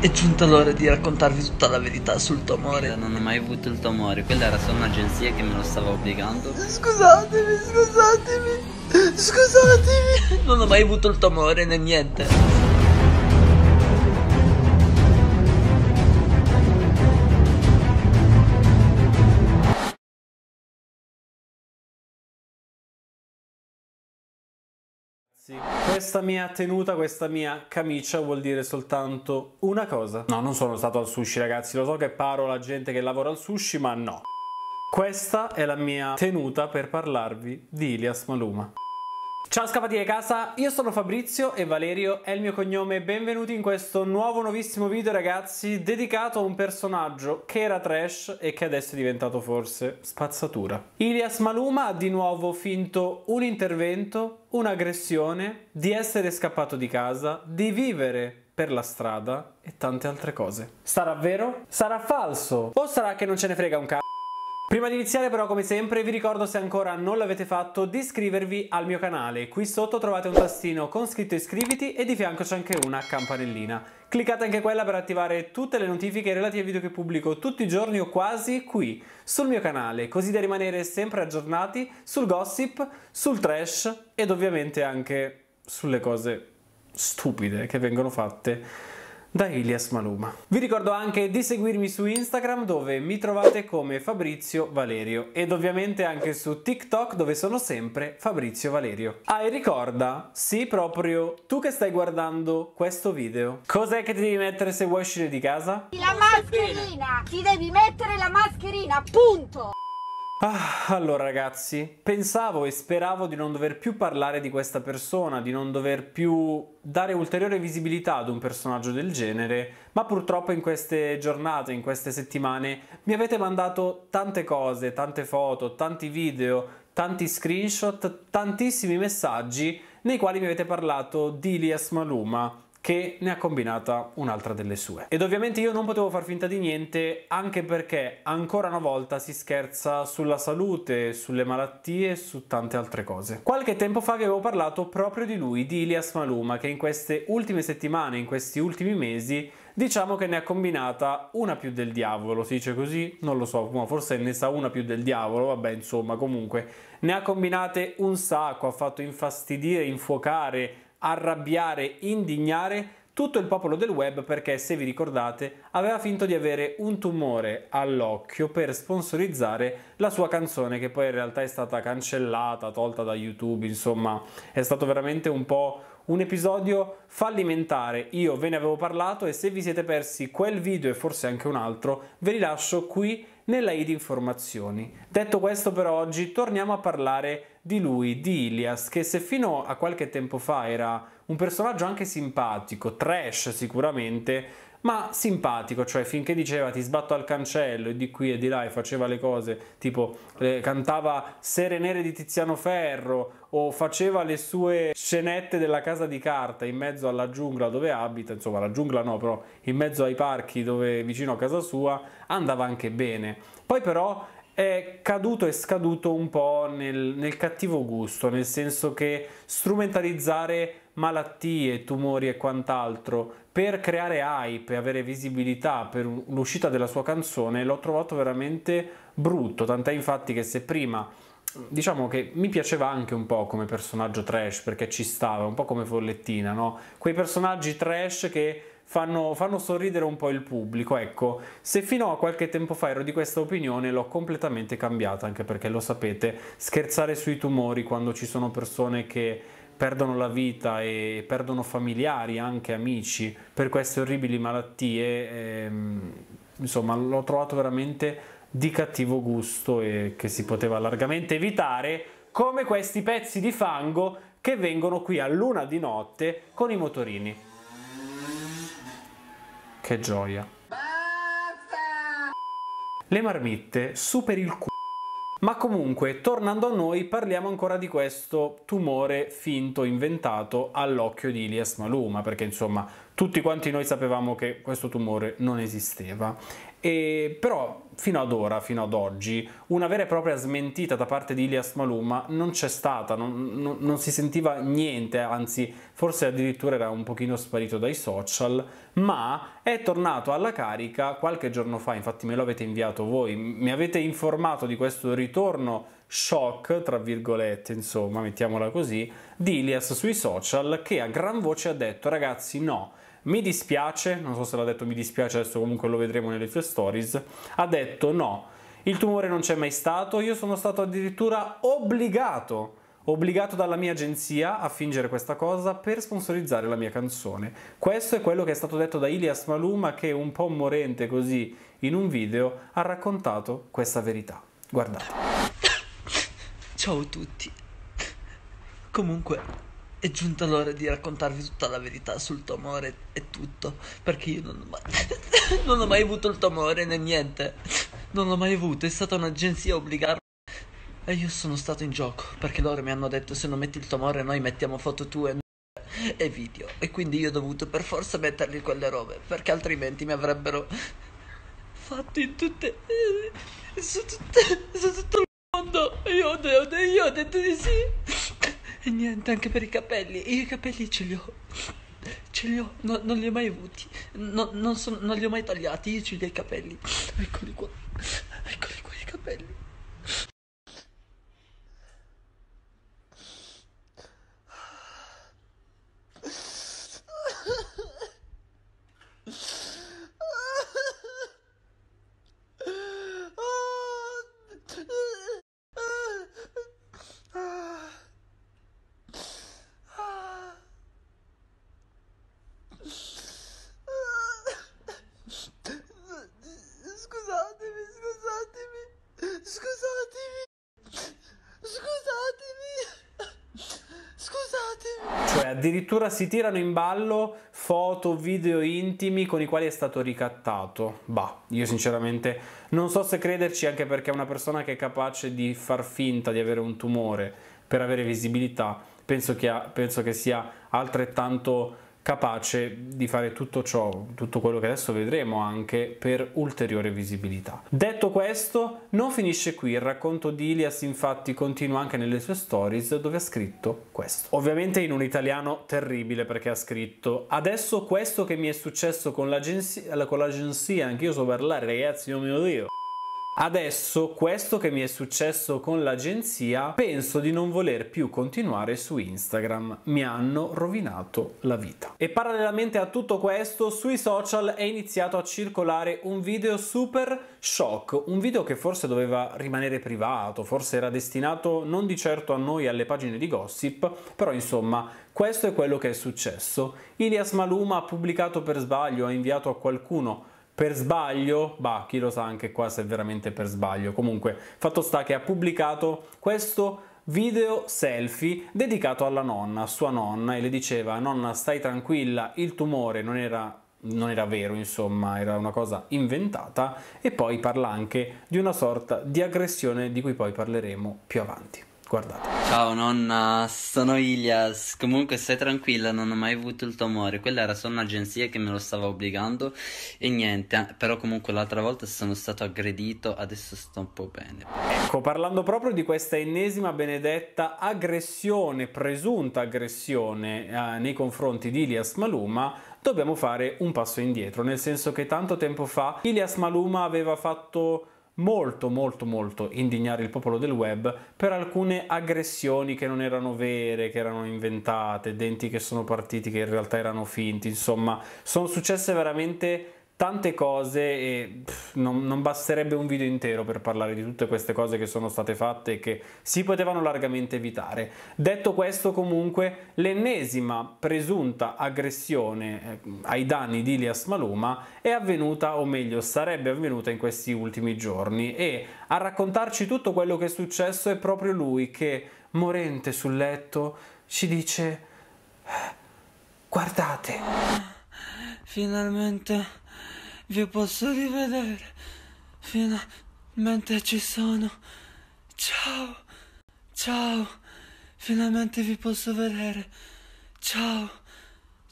È giunta l'ora di raccontarvi tutta la verità sul tumore. amore. Non ho mai avuto il tumore, quella era solo un'agenzia che me lo stava obbligando. Scusatemi, scusatemi, scusatemi. Non ho mai avuto il tumore né niente. Questa mia tenuta, questa mia camicia vuol dire soltanto una cosa. No, non sono stato al sushi ragazzi, lo so che paro la gente che lavora al sushi, ma no. Questa è la mia tenuta per parlarvi di Ilias Maluma. Ciao scappati di casa, io sono Fabrizio e Valerio è il mio cognome benvenuti in questo nuovo nuovissimo video ragazzi dedicato a un personaggio che era trash e che adesso è diventato forse spazzatura. Ilias Maluma ha di nuovo finto un intervento, un'aggressione, di essere scappato di casa, di vivere per la strada e tante altre cose. Sarà vero? Sarà falso? O sarà che non ce ne frega un c***o? Prima di iniziare però come sempre vi ricordo se ancora non l'avete fatto di iscrivervi al mio canale, qui sotto trovate un tastino con scritto iscriviti e di fianco c'è anche una campanellina. Cliccate anche quella per attivare tutte le notifiche relative ai video che pubblico tutti i giorni o quasi qui sul mio canale, così da rimanere sempre aggiornati sul gossip, sul trash ed ovviamente anche sulle cose stupide che vengono fatte da Ilias Maluma. Vi ricordo anche di seguirmi su Instagram dove mi trovate come Fabrizio Valerio ed ovviamente anche su TikTok dove sono sempre Fabrizio Valerio. Ah e ricorda, sì proprio tu che stai guardando questo video, cos'è che ti devi mettere se vuoi uscire di casa? La mascherina! Ti devi mettere la mascherina, punto! Ah, allora ragazzi, pensavo e speravo di non dover più parlare di questa persona, di non dover più dare ulteriore visibilità ad un personaggio del genere, ma purtroppo in queste giornate, in queste settimane, mi avete mandato tante cose, tante foto, tanti video, tanti screenshot, tantissimi messaggi nei quali mi avete parlato di Ilias Maluma, che ne ha combinata un'altra delle sue. Ed ovviamente io non potevo far finta di niente, anche perché ancora una volta si scherza sulla salute, sulle malattie, su tante altre cose. Qualche tempo fa vi avevo parlato proprio di lui, di Ilias Maluma, che in queste ultime settimane, in questi ultimi mesi, diciamo che ne ha combinata una più del diavolo, si dice così? Non lo so, ma forse ne sa una più del diavolo, vabbè insomma comunque, ne ha combinate un sacco, ha fatto infastidire, infuocare, arrabbiare, indignare tutto il popolo del web perché, se vi ricordate, aveva finto di avere un tumore all'occhio per sponsorizzare la sua canzone che poi in realtà è stata cancellata, tolta da YouTube, insomma è stato veramente un po' un episodio fallimentare. Io ve ne avevo parlato e se vi siete persi quel video e forse anche un altro, ve li lascio qui nella id informazioni. Detto questo però, oggi, torniamo a parlare di di lui, di Ilias, che se fino a qualche tempo fa era un personaggio anche simpatico, trash sicuramente, ma simpatico, cioè finché diceva ti sbatto al cancello e di qui e di là e faceva le cose, tipo eh, cantava Sere Nere di Tiziano Ferro o faceva le sue scenette della casa di carta in mezzo alla giungla dove abita, insomma la giungla no, però in mezzo ai parchi dove vicino a casa sua andava anche bene. Poi però è caduto e scaduto un po' nel, nel cattivo gusto, nel senso che strumentalizzare malattie, tumori e quant'altro per creare hype e avere visibilità per l'uscita della sua canzone l'ho trovato veramente brutto, tant'è infatti che se prima diciamo che mi piaceva anche un po' come personaggio trash perché ci stava, un po' come Follettina, no? Quei personaggi trash che fanno, fanno sorridere un po' il pubblico. Ecco, se fino a qualche tempo fa ero di questa opinione, l'ho completamente cambiata, anche perché lo sapete, scherzare sui tumori quando ci sono persone che perdono la vita e perdono familiari, anche amici, per queste orribili malattie, ehm, insomma, l'ho trovato veramente di cattivo gusto e che si poteva largamente evitare, come questi pezzi di fango che vengono qui a luna di notte con i motorini. Che gioia. Basta! Le marmitte, super il culo. Ma comunque, tornando a noi, parliamo ancora di questo tumore finto inventato all'occhio di Ilias Maluma, perché insomma tutti quanti noi sapevamo che questo tumore non esisteva. E, però fino ad ora, fino ad oggi, una vera e propria smentita da parte di Ilias Maluma non c'è stata, non, non, non, si sentiva niente, anzi forse addirittura era un pochino sparito dai social, ma è tornato alla carica qualche giorno fa, infatti me lo avete inviato voi, mi avete informato di questo ritorno shock, tra virgolette, insomma, mettiamola così, di Ilias sui social che a gran voce ha detto ragazzi no, mi dispiace, non so se l'ha detto mi dispiace, adesso comunque lo vedremo nelle sue stories, ha detto no, il tumore non c'è mai stato, io sono stato addirittura obbligato, obbligato dalla mia agenzia a fingere questa cosa per sponsorizzare la mia canzone. Questo è quello che è stato detto da Ilias Maluma che un po' morente così in un video ha raccontato questa verità. Guardate. Ciao a tutti. Comunque è giunta l'ora di raccontarvi tutta la verità sul tumore e tutto, perché io non ho mai, non ho mai avuto il tumore né niente. Non l'ho mai avuto, è stata un'agenzia a obbligarmi. E io sono stato in gioco, perché loro mi hanno detto se non metti il tumore noi mettiamo foto tue e video. E quindi io ho dovuto per forza mettergli quelle robe, perché altrimenti mi avrebbero fatto in tutte... su, tutte, su tutto il mondo. E io, io, io ho detto di sì. E niente, anche per i capelli. Io i capelli ce li ho. Ce li ho, no, non li ho mai avuti. No, non, son, non li ho mai tagliati, io ce li ho i capelli. Eccoli qua. Eccoli qua i capelli. addirittura si tirano in ballo foto, video intimi con i quali è stato ricattato. Bah, io sinceramente non so se crederci anche perché una persona che è capace di far finta di avere un tumore per avere visibilità, penso che, ha, penso che sia altrettanto capace di fare tutto ciò, tutto quello che adesso vedremo anche per ulteriore visibilità. Detto questo, non finisce qui, il racconto di Ilias infatti continua anche nelle sue stories dove ha scritto questo. Ovviamente in un italiano terribile perché ha scritto adesso questo che mi è successo con l'agenzia, con l'agenzia, anch'io so parlare ragazzi, oh mio dio. Adesso questo che mi è successo con l'agenzia penso di non voler più continuare su Instagram, mi hanno rovinato la vita. E parallelamente a tutto questo sui social è iniziato a circolare un video super shock, un video che forse doveva rimanere privato, forse era destinato non di certo a noi alle pagine di gossip, però insomma questo è quello che è successo. Ilias Maluma ha pubblicato per sbaglio, ha inviato a qualcuno per sbaglio, bah, chi lo sa anche qua se è veramente per sbaglio. Comunque, fatto sta che ha pubblicato questo video selfie dedicato alla nonna, sua nonna, e le diceva nonna stai tranquilla, il tumore non era non era vero, insomma, era una cosa inventata e poi parla anche di una sorta di aggressione di cui poi parleremo più avanti. Guardate. Ciao nonna, sono Ilias. Comunque stai tranquilla, non ho mai avuto il tumore. Quella era solo un'agenzia che me lo stava obbligando e niente. Eh, però comunque l'altra volta sono stato aggredito, adesso sto un po' bene. Ecco, parlando proprio di questa ennesima benedetta aggressione, presunta aggressione eh, nei confronti di Ilias Maluma, dobbiamo fare un passo indietro. Nel senso che tanto tempo fa Ilias Maluma aveva fatto molto molto molto indignare il popolo del web per alcune aggressioni che non erano vere, che erano inventate, denti che sono partiti che in realtà erano finti, insomma sono successe veramente tante cose e pff, non, non, basterebbe un video intero per parlare di tutte queste cose che sono state fatte e che si potevano largamente evitare. Detto questo comunque l'ennesima presunta aggressione eh, ai danni di Ilias Maluma è avvenuta o meglio sarebbe avvenuta in questi ultimi giorni e a raccontarci tutto quello che è successo è proprio lui che morente sul letto ci dice guardate finalmente vi posso rivedere. Finalmente ci sono. Ciao, ciao, finalmente vi posso vedere. Ciao,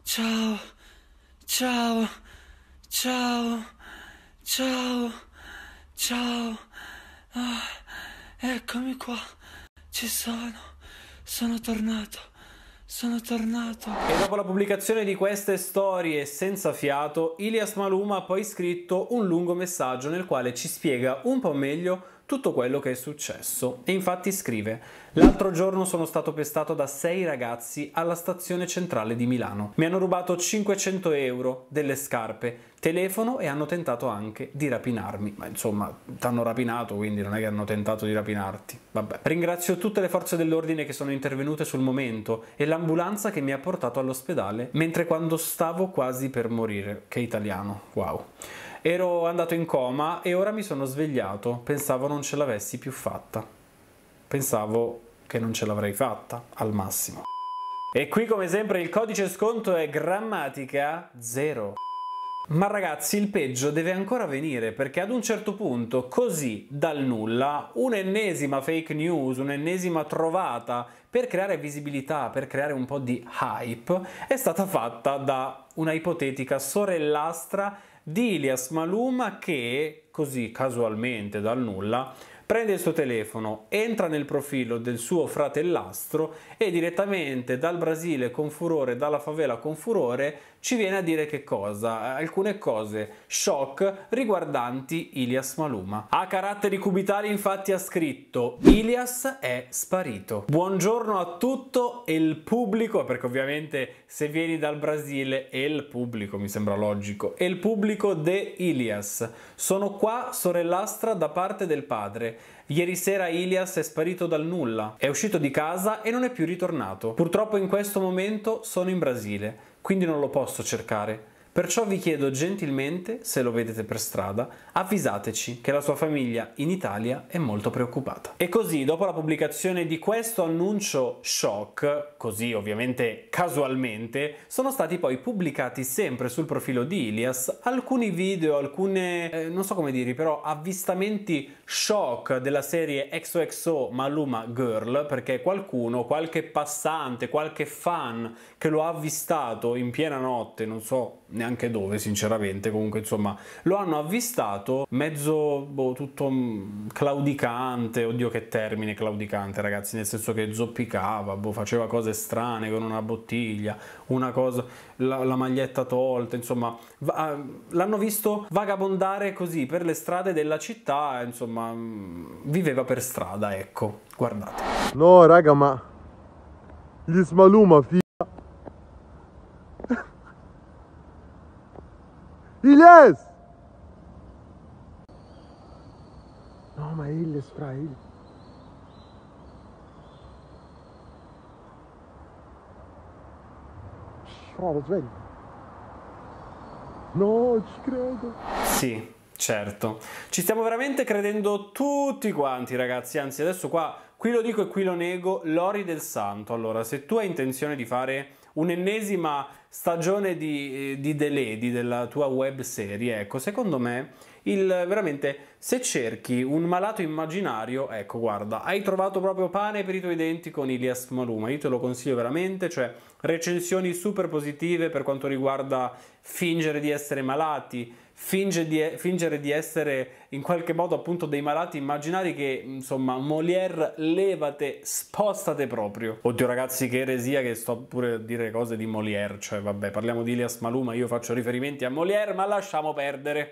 ciao, ciao, ciao, ciao, ciao. Ah, eccomi qua, ci sono, sono tornato. Sono tornato. E dopo la pubblicazione di queste storie senza fiato, Ilias Maluma ha poi scritto un lungo messaggio nel quale ci spiega un po' meglio tutto quello che è successo. E infatti scrive: L'altro giorno sono stato pestato da sei ragazzi alla stazione centrale di Milano. Mi hanno rubato 500 euro delle scarpe, telefono e hanno tentato anche di rapinarmi. Ma insomma, ti hanno rapinato, quindi non è che hanno tentato di rapinarti. Vabbè. Ringrazio tutte le forze dell'ordine che sono intervenute sul momento e l'ambulanza che mi ha portato all'ospedale mentre quando stavo quasi per morire. Che italiano, wow. Ero andato in coma e ora mi sono svegliato. Pensavo non ce l'avessi più fatta. Pensavo che non ce l'avrei fatta, al massimo. E qui come sempre il codice sconto è grammatica 0. Ma ragazzi, il peggio deve ancora venire perché ad un certo punto, così dal nulla, un'ennesima fake news, un'ennesima trovata per creare visibilità, per creare un po' di hype, è stata fatta da una ipotetica sorellastra di Ilias Maluma che, così casualmente dal nulla, prende il suo telefono, entra nel profilo del suo fratellastro e direttamente dal Brasile con furore, dalla favela con furore, ci viene a dire che cosa? Alcune cose shock riguardanti Ilias Maluma. A caratteri cubitali infatti ha scritto Ilias è sparito. Buongiorno a tutto il pubblico, perché ovviamente se vieni dal Brasile è il pubblico, mi sembra logico, è il pubblico de Ilias. Sono qua sorellastra da parte del padre. Ieri sera Ilias è sparito dal nulla, è uscito di casa e non è più ritornato. Purtroppo in questo momento sono in Brasile quindi non lo posso cercare. Perciò vi chiedo gentilmente, se lo vedete per strada, avvisateci che la sua famiglia in Italia è molto preoccupata. E così, dopo la pubblicazione di questo annuncio shock, così ovviamente casualmente, sono stati poi pubblicati sempre sul profilo di Ilias alcuni video, alcune, eh, non so come dire, però avvistamenti shock della serie XOXO Maluma Girl, perché qualcuno, qualche passante, qualche fan che lo ha avvistato in piena notte, non so neanche dove sinceramente comunque insomma lo hanno avvistato mezzo boh, tutto mm, claudicante oddio che termine claudicante ragazzi nel senso che zoppicava boh, faceva cose strane con una bottiglia una cosa la, la maglietta tolta insomma va, ah, l'hanno visto vagabondare così per le strade della città insomma mm, viveva per strada ecco guardate no raga ma gli smaluma fi- Iles! No, ma è Illes, fra Illes. Bravo, sveglio. No, ci credo. Sì, certo. Ci stiamo veramente credendo tutti quanti, ragazzi. Anzi, adesso qua, qui lo dico e qui lo nego, Lori del Santo. Allora, se tu hai intenzione di fare un'ennesima stagione di, eh, di The della tua web serie, ecco, secondo me il, veramente se cerchi un malato immaginario, ecco guarda, hai trovato proprio pane per i tuoi denti con Ilias Maluma, io te lo consiglio veramente, cioè recensioni super positive per quanto riguarda fingere di essere malati, finge di, fingere di essere in qualche modo appunto dei malati immaginari che insomma Molière levate, spostate proprio. Oddio ragazzi che eresia che sto pure a dire cose di Molière, cioè vabbè parliamo di Ilias Maluma, io faccio riferimenti a Molière ma lasciamo perdere.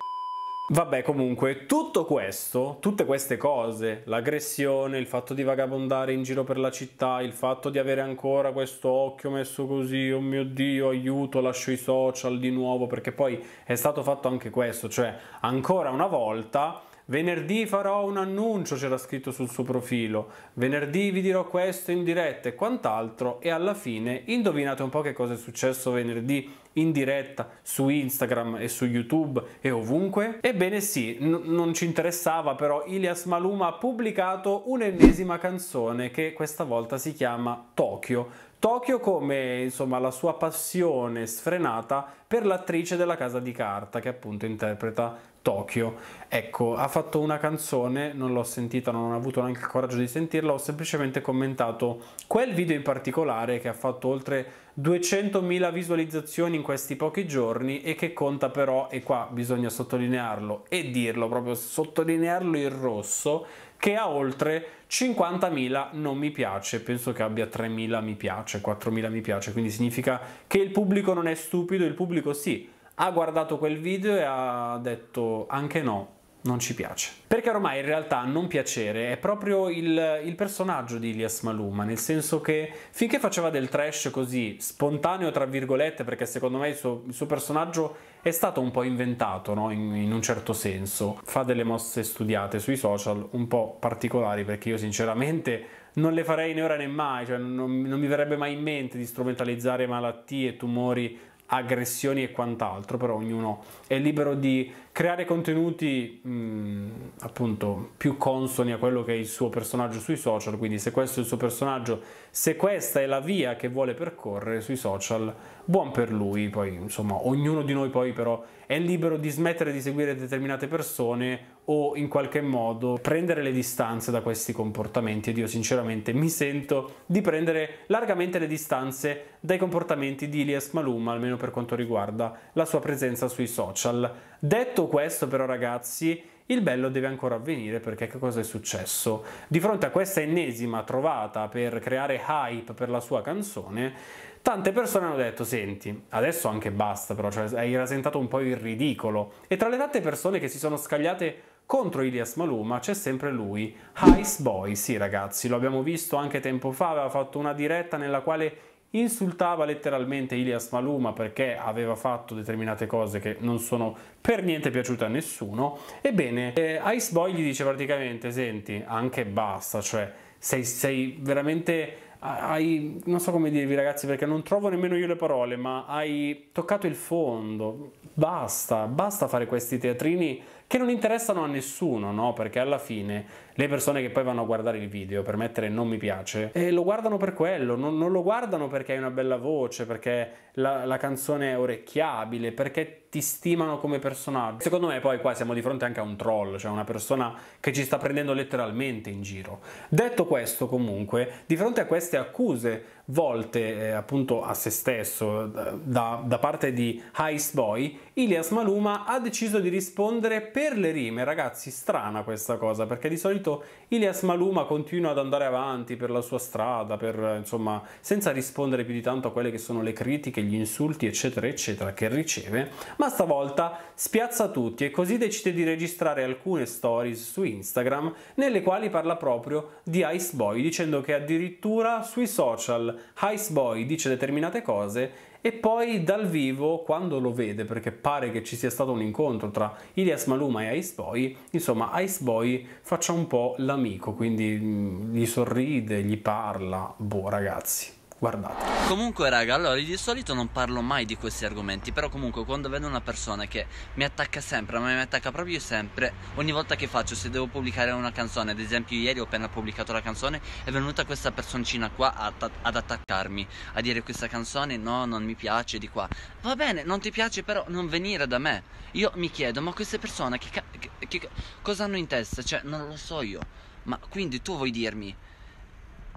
Vabbè, comunque, tutto questo, tutte queste cose, l'aggressione, il fatto di vagabondare in giro per la città, il fatto di avere ancora questo occhio messo così, oh mio Dio, aiuto, lascio i social di nuovo, perché poi è stato fatto anche questo, cioè ancora una volta venerdì farò un annuncio, c'era scritto sul suo profilo, venerdì vi dirò questo in diretta e quant'altro e alla fine indovinate un po' che cosa è successo venerdì in diretta su Instagram e su YouTube e ovunque? Ebbene sì, non ci interessava però Ilias Maluma ha pubblicato un'ennesima canzone che questa volta si chiama Tokyo Tokyo come insomma, la sua passione sfrenata per l'attrice della Casa di Carta che appunto interpreta Tokyo. Ecco, ha fatto una canzone, non l'ho sentita, non ho avuto neanche il coraggio di sentirla, ho semplicemente commentato quel video in particolare che ha fatto oltre 200.000 visualizzazioni in questi pochi giorni e che conta però, e qua bisogna sottolinearlo e dirlo, proprio sottolinearlo in rosso, che ha oltre 50.000 non mi piace, penso che abbia 3.000 mi piace, 4.000 mi piace, quindi significa che il pubblico non è stupido, il pubblico sì, ha guardato quel video e ha detto anche no, non ci piace. Perché ormai in realtà non piacere è proprio il, il personaggio di Ilias Maluma, nel senso che finché faceva del trash così spontaneo, tra virgolette, perché secondo me il suo, il suo personaggio è stato un po' inventato, no? in, in, un certo senso, fa delle mosse studiate sui social un po' particolari, perché io sinceramente non le farei né ora né mai, cioè non, non mi verrebbe mai in mente di strumentalizzare malattie, tumori aggressioni e quant'altro, però ognuno è libero di creare contenuti mh, mm, appunto più consoni a quello che è il suo personaggio sui social, quindi se questo è il suo personaggio, se questa è la via che vuole percorrere sui social, buon per lui, poi insomma ognuno di noi poi però è libero di smettere di seguire determinate persone o in qualche modo prendere le distanze da questi comportamenti ed io sinceramente mi sento di prendere largamente le distanze dai comportamenti di Ilias Maluma almeno per quanto riguarda la sua presenza sui social Detto questo però ragazzi, il bello deve ancora avvenire perché che cosa è successo? Di fronte a questa ennesima trovata per creare hype per la sua canzone, tante persone hanno detto senti, adesso anche basta però, cioè hai rasentato un po' il ridicolo. E tra le tante persone che si sono scagliate contro Ilias Maluma c'è sempre lui, Ice Boy, sì ragazzi, lo abbiamo visto anche tempo fa, aveva fatto una diretta nella quale insultava letteralmente Ilias Maluma perché aveva fatto determinate cose che non sono per niente piaciute a nessuno. Ebbene, eh, Ice Boy gli dice praticamente: Senti, anche basta, cioè, sei, sei veramente. Hai, non so come dirvi ragazzi perché non trovo nemmeno io le parole, ma hai toccato il fondo. Basta, basta fare questi teatrini che non interessano a nessuno, no? Perché alla fine le persone che poi vanno a guardare il video per mettere non mi piace, eh, lo guardano per quello, non, non, lo guardano perché hai una bella voce, perché la, la canzone è orecchiabile, perché ti stimano come personaggio. Secondo me poi qua siamo di fronte anche a un troll, cioè una persona che ci sta prendendo letteralmente in giro. Detto questo comunque, di fronte a queste accuse volte eh, appunto a se stesso da, da parte di Ice Boy, Ilias Maluma ha deciso di rispondere per le rime. Ragazzi, strana questa cosa, perché di solito Ilias Maluma continua ad andare avanti per la sua strada, per, insomma, senza rispondere più di tanto a quelle che sono le critiche, gli insulti, eccetera, eccetera, che riceve, ma stavolta spiazza tutti e così decide di registrare alcune stories su Instagram nelle quali parla proprio di Ice Boy, dicendo che addirittura sui social Heist Boy dice determinate cose e poi dal vivo, quando lo vede, perché pare che ci sia stato un incontro tra Ilias Maluma e Ice Boy, insomma Ice Boy faccia un po' l'amico, quindi mm, gli sorride, gli parla, boh ragazzi guardate. Comunque raga, allora di solito non parlo mai di questi argomenti, però comunque quando vedo una persona che mi attacca sempre, ma mi attacca proprio sempre, ogni volta che faccio, se devo pubblicare una canzone, ad esempio ieri ho appena pubblicato la canzone, è venuta questa personcina qua ad attaccarmi, a dire questa canzone no, non mi piace di qua. Va bene, non ti piace però non venire da me. Io mi chiedo, ma queste persone che, ca- che, che cosa hanno in testa? Cioè, non lo so io. Ma quindi tu vuoi dirmi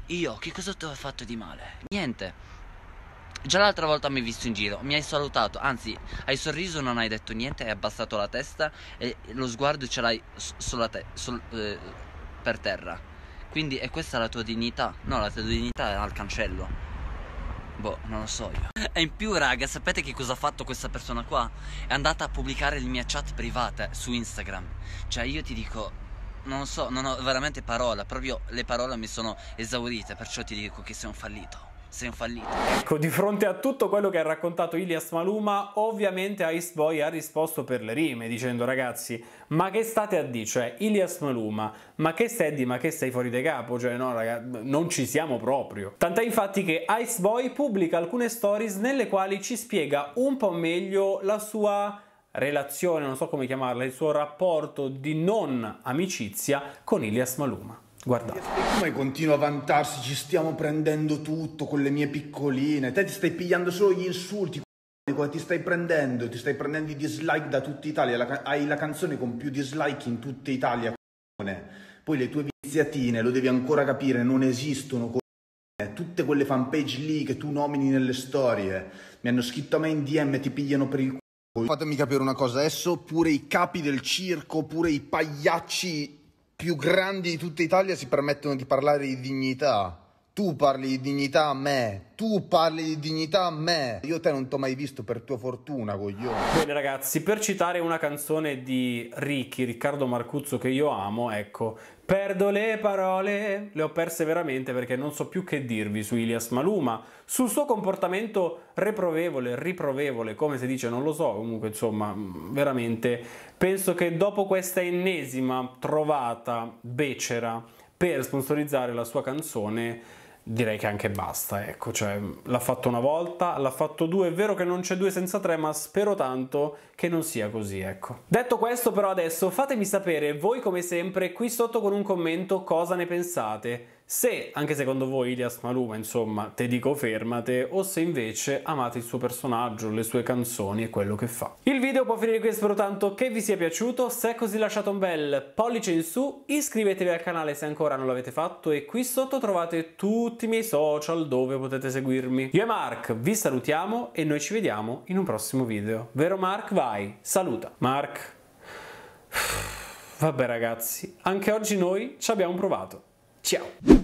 io, che cosa ti ho fatto di male? Niente. Già l'altra volta mi hai visto in giro, mi hai salutato, anzi, hai sorriso, non hai detto niente, hai abbassato la testa e lo sguardo ce l'hai te- sol- eh, per terra. Quindi è questa la tua dignità? No, la tua dignità è al cancello. Boh, non lo so io. E in più, raga, sapete che cosa ha fatto questa persona qua? È andata a pubblicare le mie chat private su Instagram. Cioè, io ti dico, non so, non ho veramente parola, proprio le parole mi sono esaurite, perciò ti dico che sei un fallito. Sei un fallito. Ecco, di fronte a tutto quello che ha raccontato Ilias Maluma, ovviamente Ice Boy ha risposto per le rime, dicendo ragazzi, ma che state a dire? Cioè, Ilias Maluma, ma che stai di, ma che stai fuori da capo? Cioè, no, ragazzi, non ci siamo proprio. Tant'è infatti che Ice Boy pubblica alcune stories nelle quali ci spiega un po' meglio la sua relazione, non so come chiamarla, il suo rapporto di non amicizia con Ilias Maluma. Guardate. Come continua a vantarsi? Ci stiamo prendendo tutto con le mie piccoline. Te ti stai pigliando solo gli insulti. Ti stai prendendo, ti stai prendendo i dislike da tutta Italia. La, hai la canzone con più dislike in tutta Italia. Poi le tue viziatine, lo devi ancora capire, non esistono. Tutte quelle fanpage lì che tu nomini nelle storie mi hanno scritto a me in DM, ti pigliano per il culo Fatemi capire una cosa, adesso pure i capi del circo, pure i pagliacci più grandi di tutta Italia si permettono di parlare di dignità. Tu parli di dignità a me, tu parli di dignità a me. Io te non t'ho mai visto per tua fortuna, coglione. Bene ragazzi, per citare una canzone di Ricky, Riccardo Marcuzzo che io amo, ecco, perdo le parole, le ho perse veramente perché non so più che dirvi su Ilias Maluma, sul suo comportamento reprovevole, riprovevole, come si dice, non lo so, comunque insomma, veramente penso che dopo questa ennesima trovata becera per sponsorizzare la sua canzone direi che anche basta, ecco, cioè l'ha fatto una volta, l'ha fatto due, è vero che non c'è due senza tre, ma spero tanto che non sia così, ecco. Detto questo però adesso fatemi sapere voi come sempre qui sotto con un commento cosa ne pensate se anche secondo voi Ilias Maluma, insomma, te dico fermate, o se invece amate il suo personaggio, le sue canzoni e quello che fa. Il video può finire qui, spero tanto che vi sia piaciuto, se è così lasciate un bel pollice in su, iscrivetevi al canale se ancora non l'avete fatto e qui sotto trovate tutti i miei social dove potete seguirmi. Io e Mark vi salutiamo e noi ci vediamo in un prossimo video. Vero Mark? Vai, saluta. Mark... Vabbè ragazzi, anche oggi noi ci abbiamo provato. Tchau!